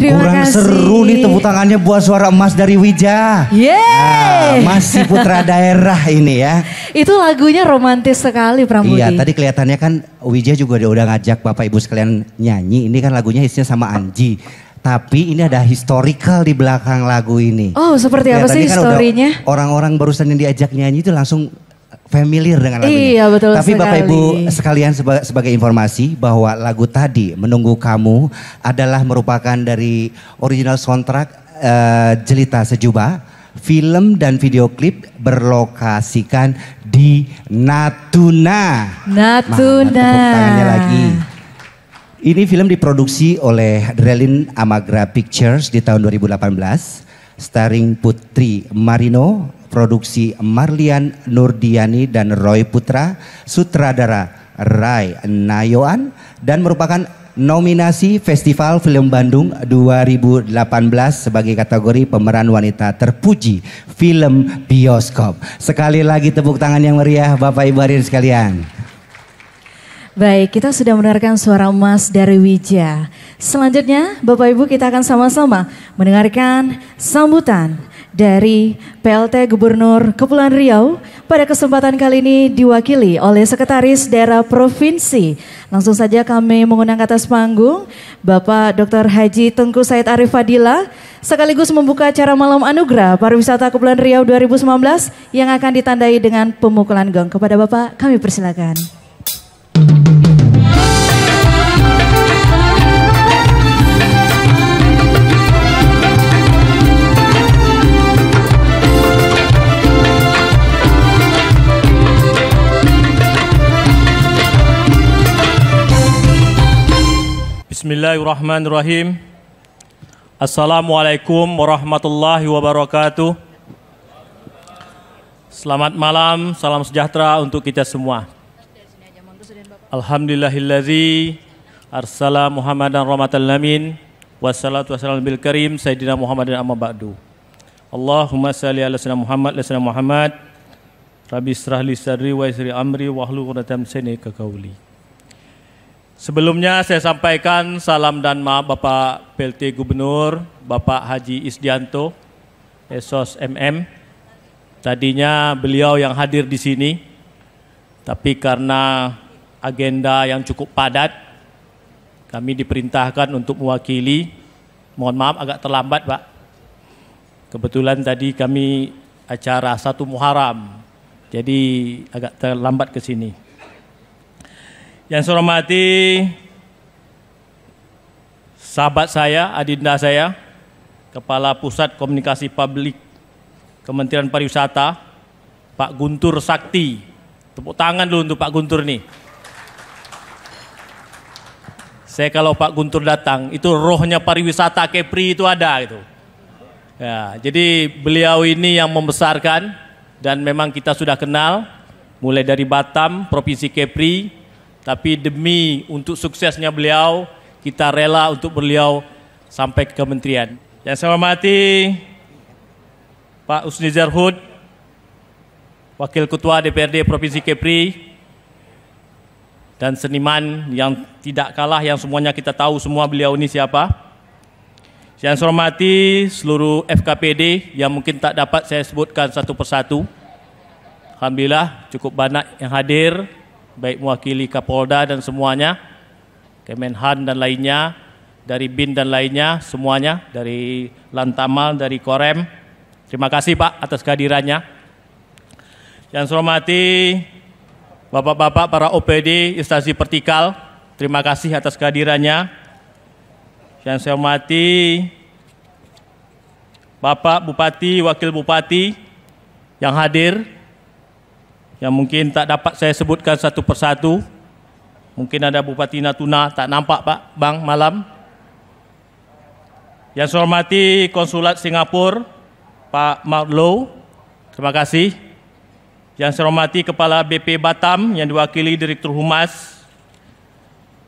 Terima Kurang kasih. seru nih tepuk tangannya buat suara emas dari Wija. Yeay. Nah, masih putra daerah ini ya. Itu lagunya romantis sekali Pramudi. Iya, tadi kelihatannya kan Wija juga udah ngajak Bapak Ibu sekalian nyanyi. Ini kan lagunya isinya sama Anji. Tapi ini ada historical di belakang lagu ini. Oh, seperti apa sih kan Orang-orang barusan yang diajak nyanyi itu langsung familiar dengan lagunya. Iya betul Tapi sekali. Bapak Ibu sekalian seba sebagai informasi bahwa lagu tadi Menunggu Kamu adalah merupakan dari original soundtrack uh, Jelita Sejuba. Film dan video klip berlokasikan di Natuna. Natuna. Nah, tangannya lagi. Ini film diproduksi oleh Drelin Amagra Pictures di tahun 2018 starring Putri Marino, produksi Marlian Nurdiani dan Roy Putra, sutradara Rai Nayoan dan merupakan nominasi Festival Film Bandung 2018 sebagai kategori pemeran wanita terpuji film bioskop. Sekali lagi tepuk tangan yang meriah Bapak Ibu hadirin sekalian. Baik, kita sudah mendengarkan suara emas dari Wija. Selanjutnya, Bapak Ibu kita akan sama-sama mendengarkan sambutan dari PLT Gubernur Kepulauan Riau pada kesempatan kali ini diwakili oleh Sekretaris Daerah Provinsi. Langsung saja kami mengundang atas panggung Bapak Dr. Haji Tengku Said Arif Fadila sekaligus membuka acara Malam Anugerah Pariwisata Kepulauan Riau 2019 yang akan ditandai dengan pemukulan gong. Kepada Bapak kami persilakan. Bismillahirrahmanirrahim. Assalamualaikum warahmatullahi wabarakatuh. Selamat malam, salam sejahtera untuk kita semua. Alhamdulillahillazi arsala Muhammadan rahmatan lamin wassalatu wassalamu bil karim sayyidina Muhammadin amma ba'du. Allahumma salli ala sayyidina Muhammad, ala sayyidina Muhammad. Rabbi israh li sadri wa isri amri wa hlul quratan sini kakauli. Sebelumnya saya sampaikan salam dan maaf Bapak PLT Gubernur, Bapak Haji Isdianto, Esos MM. Tadinya beliau yang hadir di sini, tapi karena agenda yang cukup padat, kami diperintahkan untuk mewakili. Mohon maaf agak terlambat Pak. Kebetulan tadi kami acara satu Muharram, jadi agak terlambat ke sini. Yang saya hormati sahabat saya, adinda saya, Kepala Pusat Komunikasi Publik Kementerian Pariwisata, Pak Guntur Sakti. Tepuk tangan dulu untuk Pak Guntur nih. Saya kalau Pak Guntur datang, itu rohnya pariwisata Kepri itu ada gitu. Ya, jadi beliau ini yang membesarkan dan memang kita sudah kenal mulai dari Batam, Provinsi Kepri, tapi demi untuk suksesnya beliau, kita rela untuk beliau sampai ke kementerian. Yang saya hormati Pak Usni Zarhud, Wakil Ketua DPRD Provinsi Kepri, dan seniman yang tidak kalah yang semuanya kita tahu semua beliau ini siapa. Yang saya hormati seluruh FKPD yang mungkin tak dapat saya sebutkan satu persatu. Alhamdulillah cukup banyak yang hadir baik mewakili Kapolda dan semuanya, Kemenhan dan lainnya, dari BIN dan lainnya, semuanya, dari Lantamal, dari Korem. Terima kasih Pak atas kehadirannya. Yang saya hormati Bapak-bapak para OPD instansi vertikal, terima kasih atas kehadirannya. Yang saya hormati Bapak Bupati, Wakil Bupati yang hadir, yang mungkin tak dapat saya sebutkan satu persatu. Mungkin ada Bupati Natuna tak nampak Pak Bang malam. Yang saya hormati Konsulat Singapura Pak Mark Low, terima kasih. Yang saya hormati Kepala BP Batam yang diwakili Direktur Humas.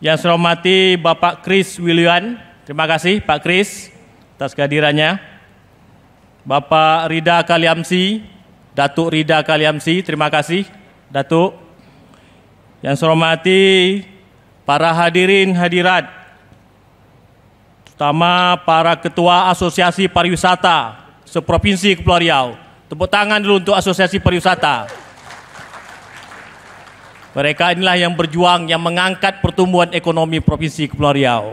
Yang saya hormati Bapak Chris Wilian, terima kasih Pak Chris atas kehadirannya. Bapak Rida Kaliamsi, Datuk Rida Kaliamsi, terima kasih Datuk. Yang saya hormati para hadirin hadirat, terutama para ketua Asosiasi Pariwisata seprovinsi Kepulauan Riau. Tepuk tangan dulu untuk Asosiasi Pariwisata. Mereka inilah yang berjuang, yang mengangkat pertumbuhan ekonomi Provinsi Kepulauan Riau.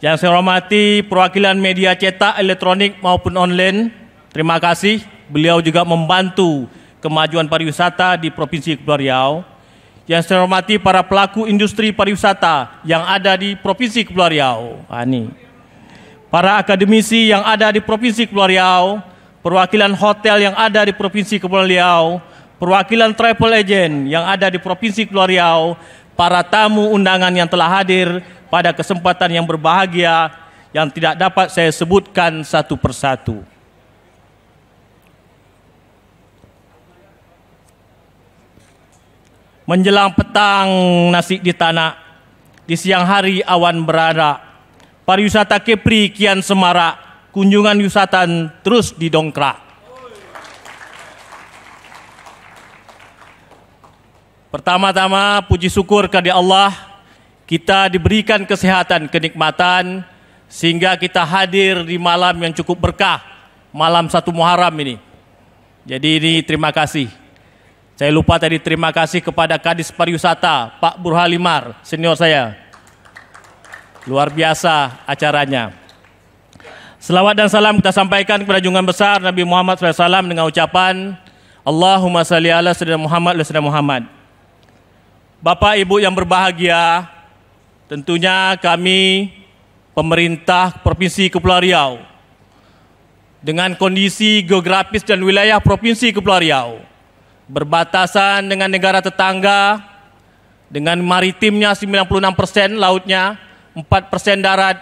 Yang saya hormati perwakilan media cetak, elektronik maupun online, terima kasih beliau juga membantu kemajuan pariwisata di Provinsi Kepulauan Riau. Yang saya hormati para pelaku industri pariwisata yang ada di Provinsi Kepulauan Riau. Ah, para akademisi yang ada di Provinsi Kepulauan Riau, perwakilan hotel yang ada di Provinsi Kepulauan Riau, perwakilan travel agent yang ada di Provinsi Kepulauan Riau, para tamu undangan yang telah hadir pada kesempatan yang berbahagia yang tidak dapat saya sebutkan satu persatu. Menjelang petang nasi di tanah, di siang hari awan berada. Pariwisata Kepri kian semarak, kunjungan wisatan terus didongkrak. Pertama-tama puji syukur kepada Allah kita diberikan kesehatan, kenikmatan sehingga kita hadir di malam yang cukup berkah, malam satu Muharram ini. Jadi ini terima kasih. Saya lupa tadi terima kasih kepada Kadis Pariwisata, Pak Burhalimar, senior saya. Luar biasa acaranya. Selawat dan salam kita sampaikan kepada junjungan besar Nabi Muhammad SAW dengan ucapan Allahumma salli ala sayyidina Muhammad wa sayyidina Muhammad. Bapak Ibu yang berbahagia, tentunya kami pemerintah Provinsi Kepulauan Riau dengan kondisi geografis dan wilayah Provinsi Kepulauan Riau berbatasan dengan negara tetangga, dengan maritimnya 96 persen lautnya, 4 persen darat.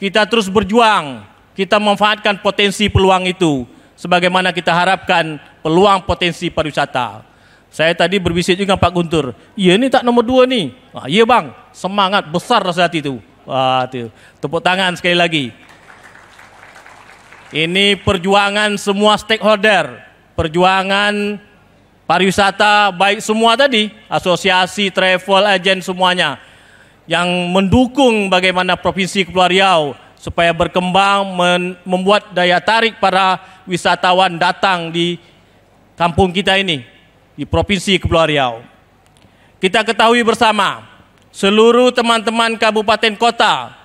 Kita terus berjuang, kita memanfaatkan potensi peluang itu, sebagaimana kita harapkan peluang potensi pariwisata. Saya tadi berbisik juga Pak Guntur, iya ini tak nomor dua nih. Ah, iya bang, semangat besar rasa hati itu. Wah, itu. Tepuk tangan sekali lagi. Ini perjuangan semua stakeholder, perjuangan pariwisata, baik semua tadi, asosiasi, travel agent semuanya yang mendukung bagaimana Provinsi Kepulauan Riau supaya berkembang membuat daya tarik para wisatawan datang di kampung kita ini di Provinsi Kepulauan Riau. Kita ketahui bersama seluruh teman-teman kabupaten kota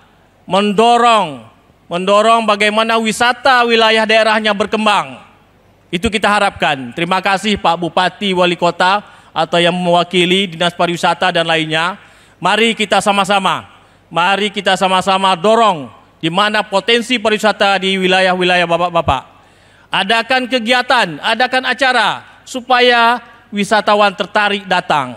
mendorong mendorong bagaimana wisata wilayah daerahnya berkembang itu kita harapkan. Terima kasih Pak Bupati, Wali Kota, atau yang mewakili Dinas Pariwisata dan lainnya. Mari kita sama-sama, mari kita sama-sama dorong di mana potensi pariwisata di wilayah-wilayah Bapak-Bapak. Adakan kegiatan, adakan acara supaya wisatawan tertarik datang.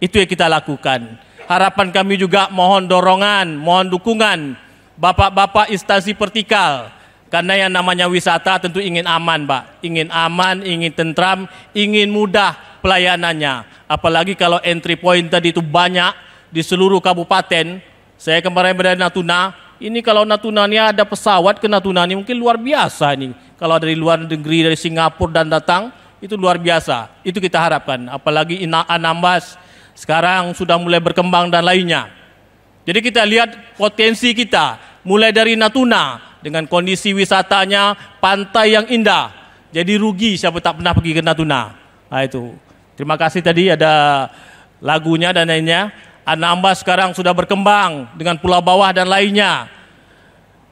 Itu yang kita lakukan. Harapan kami juga mohon dorongan, mohon dukungan Bapak-bapak instansi vertikal, karena yang namanya wisata tentu ingin aman, Pak. Ingin aman, ingin tentram, ingin mudah pelayanannya. Apalagi kalau entry point tadi itu banyak di seluruh kabupaten. Saya kemarin berada di Natuna, ini kalau Natunanya ada pesawat ke Natuna ini mungkin luar biasa ini. Kalau dari luar negeri, dari Singapura dan datang, itu luar biasa. Itu kita harapkan. Apalagi Anambas sekarang sudah mulai berkembang dan lainnya. Jadi kita lihat potensi kita, mulai dari Natuna, dengan kondisi wisatanya, pantai yang indah. Jadi rugi siapa tak pernah pergi ke Natuna. Nah itu. Terima kasih tadi ada lagunya dan lainnya. Anambas sekarang sudah berkembang dengan Pulau Bawah dan lainnya.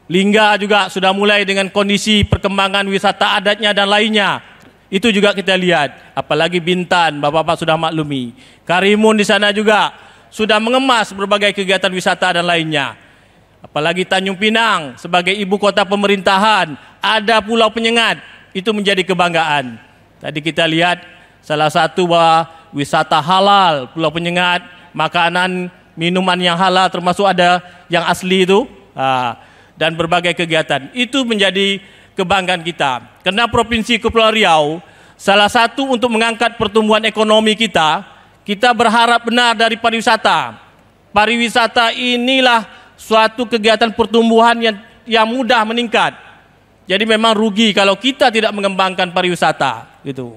Lingga juga sudah mulai dengan kondisi perkembangan wisata adatnya dan lainnya. Itu juga kita lihat, apalagi Bintan, Bapak-bapak sudah maklumi. Karimun di sana juga sudah mengemas berbagai kegiatan wisata dan lainnya. Apalagi Tanjung Pinang sebagai ibu kota pemerintahan, ada pulau penyengat, itu menjadi kebanggaan. Tadi kita lihat salah satu bahwa wisata halal, pulau penyengat, makanan, minuman yang halal termasuk ada yang asli itu, dan berbagai kegiatan. Itu menjadi kebanggaan kita. Karena Provinsi Kepulauan Riau salah satu untuk mengangkat pertumbuhan ekonomi kita, kita berharap benar dari pariwisata. Pariwisata inilah suatu kegiatan pertumbuhan yang yang mudah meningkat. Jadi memang rugi kalau kita tidak mengembangkan pariwisata gitu.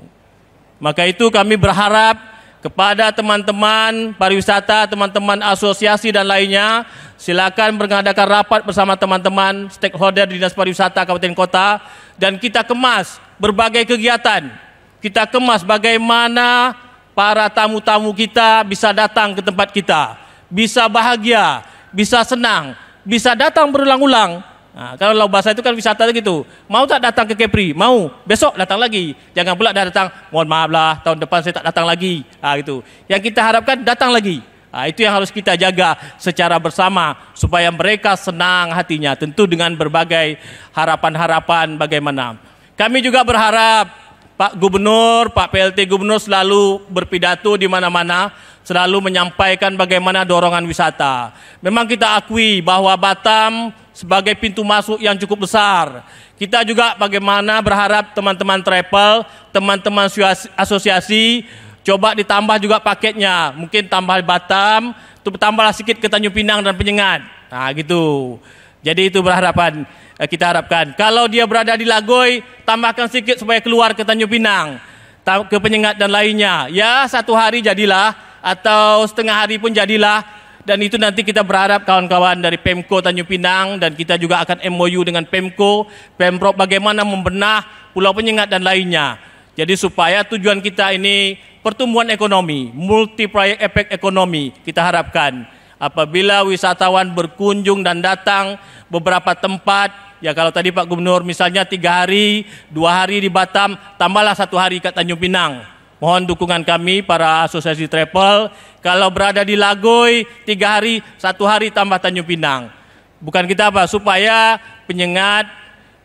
Maka itu kami berharap kepada teman-teman pariwisata, teman-teman asosiasi dan lainnya, silakan mengadakan rapat bersama teman-teman stakeholder Dinas Pariwisata Kabupaten Kota dan kita kemas berbagai kegiatan. Kita kemas bagaimana para tamu-tamu kita bisa datang ke tempat kita, bisa bahagia, bisa senang, bisa datang berulang-ulang. Nah, kalau bahasa itu kan wisata gitu. Mau tak datang ke Kepri? Mau. Besok datang lagi. Jangan pula dah datang, mohon maaf lah, tahun depan saya tak datang lagi. Nah, gitu. Yang kita harapkan datang lagi. Nah, itu yang harus kita jaga secara bersama supaya mereka senang hatinya. Tentu dengan berbagai harapan-harapan bagaimana. Kami juga berharap Pak Gubernur, Pak PLT Gubernur selalu berpidato di mana-mana selalu menyampaikan bagaimana dorongan wisata. Memang kita akui bahwa Batam sebagai pintu masuk yang cukup besar. Kita juga bagaimana berharap teman-teman travel, teman-teman asosiasi coba ditambah juga paketnya. Mungkin tambah Batam, tambahlah sedikit ke Tanjung Pinang dan Penyengat. Nah, gitu. Jadi itu berharapan eh, kita harapkan. Kalau dia berada di Lagoy, tambahkan sedikit supaya keluar ke Tanjung Pinang, ke Penyengat dan lainnya. Ya, satu hari jadilah atau setengah hari pun jadilah dan itu nanti kita berharap kawan-kawan dari Pemko Tanjung Pinang dan kita juga akan MOU dengan Pemko, Pemprov bagaimana membenah Pulau Penyengat dan lainnya. Jadi supaya tujuan kita ini pertumbuhan ekonomi, multiplier efek ekonomi kita harapkan. Apabila wisatawan berkunjung dan datang beberapa tempat, ya kalau tadi Pak Gubernur misalnya tiga hari, dua hari di Batam, tambahlah satu hari ke Tanjung Pinang Mohon dukungan kami para asosiasi travel. Kalau berada di Lagoy tiga hari, satu hari tambah Tanjung Pinang. Bukan kita apa supaya penyengat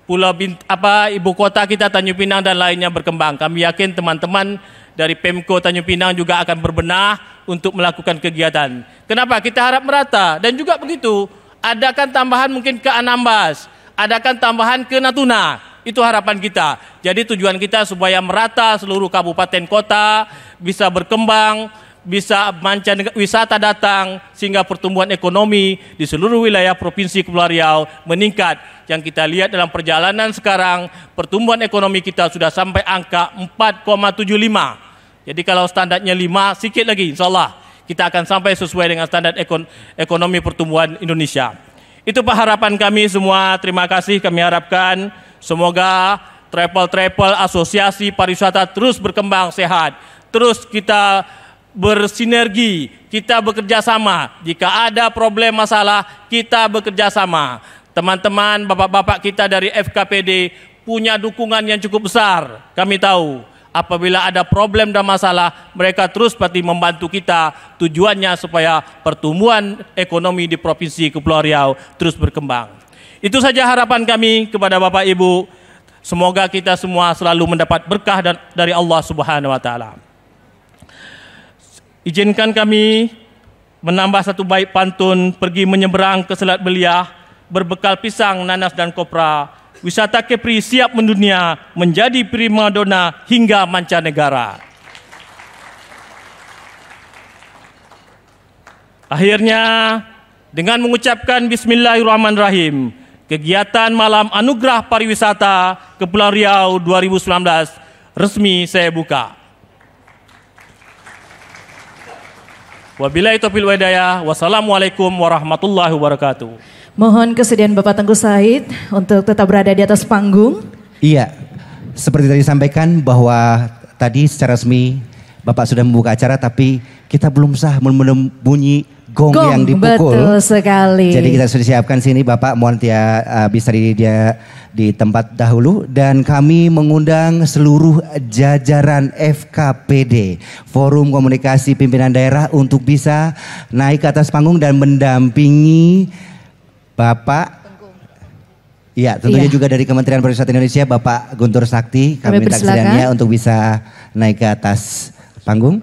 pulau Bint, apa ibu kota kita Tanjung Pinang dan lainnya berkembang. Kami yakin teman-teman dari Pemko Tanjung Pinang juga akan berbenah untuk melakukan kegiatan. Kenapa? Kita harap merata dan juga begitu adakan tambahan mungkin ke Anambas, adakan tambahan ke Natuna. Itu harapan kita. Jadi tujuan kita supaya merata seluruh kabupaten kota bisa berkembang, bisa mancanegara wisata datang sehingga pertumbuhan ekonomi di seluruh wilayah provinsi Kepulauan Riau meningkat. Yang kita lihat dalam perjalanan sekarang pertumbuhan ekonomi kita sudah sampai angka 4,75. Jadi kalau standarnya 5 sikit lagi insya Allah kita akan sampai sesuai dengan standar ekon ekonomi pertumbuhan Indonesia. Itu Pak harapan kami semua. Terima kasih kami harapkan Semoga travel-travel asosiasi pariwisata terus berkembang sehat. Terus kita bersinergi, kita bekerja sama. Jika ada problem masalah, kita bekerja sama. Teman-teman, bapak-bapak kita dari FKPD punya dukungan yang cukup besar. Kami tahu apabila ada problem dan masalah, mereka terus pasti membantu kita. Tujuannya supaya pertumbuhan ekonomi di Provinsi Kepulauan Riau terus berkembang. Itu saja harapan kami kepada Bapak Ibu. Semoga kita semua selalu mendapat berkah dari Allah Subhanahu wa taala. Izinkan kami menambah satu bait pantun pergi menyeberang ke Selat Beliah berbekal pisang, nanas dan kopra. Wisata Kepri siap mendunia menjadi primadona hingga mancanegara. Akhirnya dengan mengucapkan bismillahirrahmanirrahim kegiatan malam anugerah pariwisata Kepulauan Riau 2019 resmi saya buka. Wabillahi taufiq wadaya. Wassalamualaikum warahmatullahi wabarakatuh. Mohon kesediaan Bapak Tengku Said untuk tetap berada di atas panggung. Iya. Seperti tadi sampaikan bahwa tadi secara resmi Bapak sudah membuka acara tapi kita belum sah belum bunyi gong, gong yang dipukul. Betul sekali. Jadi kita sudah siapkan sini Bapak mohon dia uh, bisa di dia di tempat dahulu dan kami mengundang seluruh jajaran FKPD Forum Komunikasi Pimpinan Daerah untuk bisa naik ke atas panggung dan mendampingi Bapak Iya, tentunya ya. juga dari Kementerian Pariwisata Indonesia Bapak Guntur Sakti kami, kami minta kesediaannya untuk bisa naik ke atas panggung.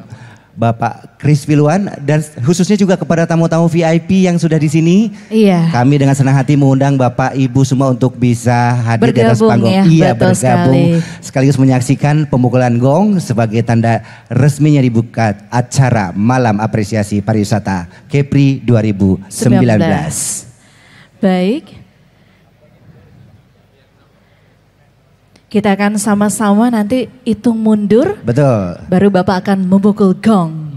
Bapak Kris Wiluan dan khususnya juga kepada tamu-tamu VIP yang sudah di sini. Iya. Kami dengan senang hati mengundang Bapak Ibu semua untuk bisa hadir bergabung, di atas panggung. Ya, iya, betul bergabung. Sekali. Sekaligus menyaksikan pemukulan gong sebagai tanda resminya dibuka acara Malam Apresiasi Pariwisata Kepri 2019. 19. Baik. Kita akan sama-sama nanti hitung mundur. Betul. Baru Bapak akan memukul gong.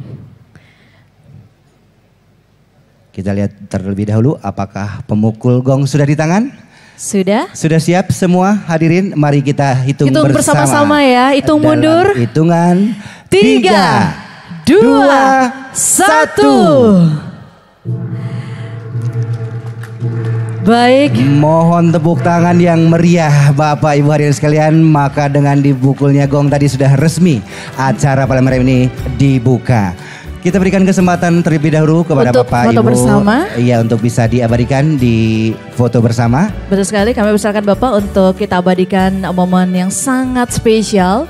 Kita lihat terlebih dahulu apakah pemukul gong sudah di tangan? Sudah. Sudah siap semua hadirin? Mari kita hitung, hitung bersama. bersama-sama ya. Hitung Dalam mundur. Hitungan. Tiga, Tiga dua, dua, satu. Baik. Mohon tepuk tangan yang meriah Bapak Ibu hadirin sekalian. Maka dengan dibukulnya gong tadi sudah resmi acara malam ini dibuka. Kita berikan kesempatan terlebih dahulu kepada untuk Bapak foto Ibu. bersama. Iya, untuk bisa diabadikan di foto bersama. Betul sekali, kami besarkan Bapak untuk kita abadikan momen yang sangat spesial.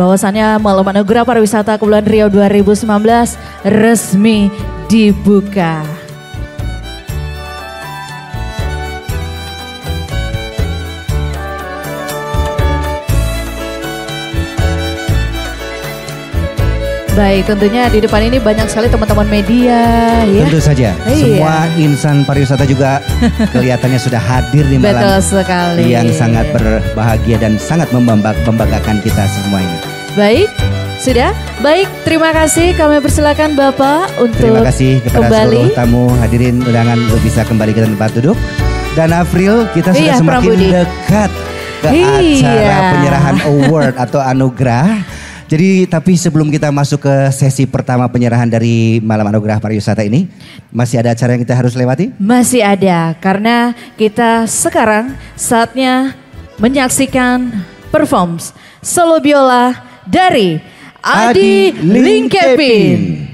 Bahwasannya Malam Anugerah Pariwisata Kepulauan Riau 2019 resmi dibuka. Baik, tentunya di depan ini banyak sekali teman-teman media ya. Tentu saja. Iya. Semua insan pariwisata juga kelihatannya sudah hadir di malam. Betul sekali. Yang sangat berbahagia dan sangat membanggakan kita semua ini. Baik, sudah? Baik, terima kasih. Kami persilakan Bapak untuk Terima kasih kepada kembali. seluruh tamu hadirin undangan untuk bisa kembali ke tempat duduk. Dan April, kita sudah iya, semakin Prambudi. dekat ke iya. acara penyerahan award atau anugerah jadi tapi sebelum kita masuk ke sesi pertama penyerahan dari Malam Anugerah Pariwisata ini, masih ada acara yang kita harus lewati? Masih ada, karena kita sekarang saatnya menyaksikan performs solo biola dari Adi, Adi Lingkepin. Lingkepin.